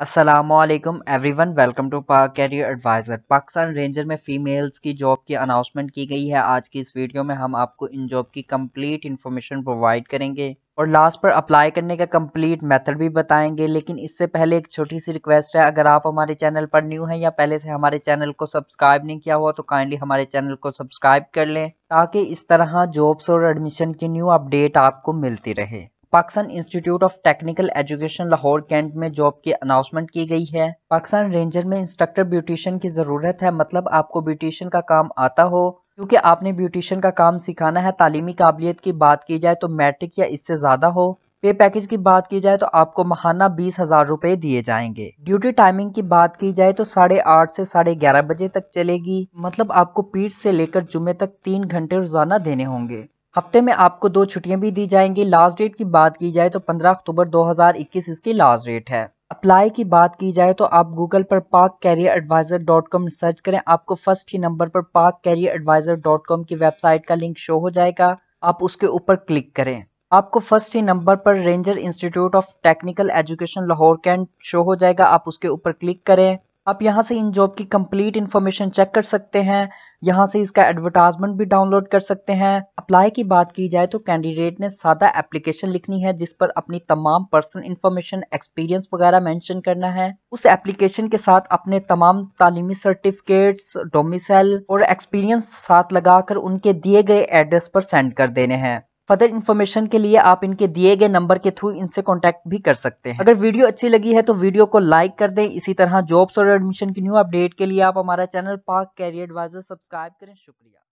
Aslam everyone welcome to पा career advisor Pakistan ranger में females की जॉब की अनाउंसमेंट की गई है आज की इस वीडियो में हम आपको इन जॉब की कंप्लीट इन्फॉर्मेशन प्रोवाइड करेंगे और लास्ट पर अप्लाई करने का कंप्लीट मेथड भी बताएंगे लेकिन इससे पहले एक छोटी सी रिक्वेस्ट है अगर आप हमारे चैनल पर न्यू हैं या पहले से हमारे चैनल को सब्सक्राइब नहीं किया हुआ तो काइंडली हमारे चैनल को सब्सक्राइब कर लें ताकि इस तरह जॉब्स और एडमिशन की न्यू अपडेट आपको मिलती रहे Pakistan institute of technical education Lahore cantt में जॉब की अनाउंसमेंट की गई है पाकिस्तान रेंजर में इंस्ट्रक्टर ब्यूटिशियन की ज़रूरत है मतलब आपको ब्यूटिशियन का काम आता हो क्योंकि आपने ब्यूटिशियन का काम सिखाना है तालीमी काबिलियत की बात की जाए तो मैट्रिक या इससे ज़्यादा हो पे पैकेज की बात की जाए तो आपको महाना बीस हजार रूपए दिए जाएंगे ड्यूटी टाइमिंग की बात की जाए तो साढ़े आठ से साढ़े ग्यारह बजे तक चलेगी मतलब आपको पीठ से लेकर जुमे तक तीन घंटे रोजाना देने होंगे हफ्ते में आपको दो छुट्टियां भी दी जाएंगी लास्ट डेट की बात की जाए तो 15 अक्टूबर 2021 इसकी लास्ट डेट है अप्लाई की बात की जाए तो आप गूगल पर Pak career advisor dot com search करें आपको फर्स्ट ही नंबर पर Pak career advisor dot com की वेबसाइट का लिंक शो हो जाएगा आप उसके ऊपर क्लिक करें आपको फर्स्ट ही नंबर पर ranger institute of technical education Lahore cantt show हो जाएगा आप उसके ऊपर क्लिक करें आप यहाँ से इन जॉब की कंप्लीट इन्फॉर्मेशन चेक कर सकते हैं यहाँ से इसका एडवर्टाइजमेंट भी डाउनलोड कर सकते हैं अप्लाई की बात की जाए तो कैंडिडेट ने सादा एप्लीकेशन लिखनी है जिस पर अपनी तमाम पर्सनल इन्फॉर्मेशन एक्सपीरियंस वगैरह मेंशन करना है उस एप्लीकेशन के साथ अपने तमाम तालीमी सर्टिफिकेट्स डोमिसल और एक्सपीरियंस साथ लगाकर उनके दिए गए एड्रेस पर सेंड कर देने हैं फर्दर इन्फॉर्मेशन के लिए आप इनके दिए गए नंबर के थ्रू इनसे कॉन्टैक्ट भी कर सकते हैं अगर वीडियो अच्छी लगी है तो वीडियो को लाइक कर दें इसी तरह जॉब्स और एडमिशन की न्यू अपडेट के लिए आप हमारा channel Pak career advisor subscribe करें शुक्रिया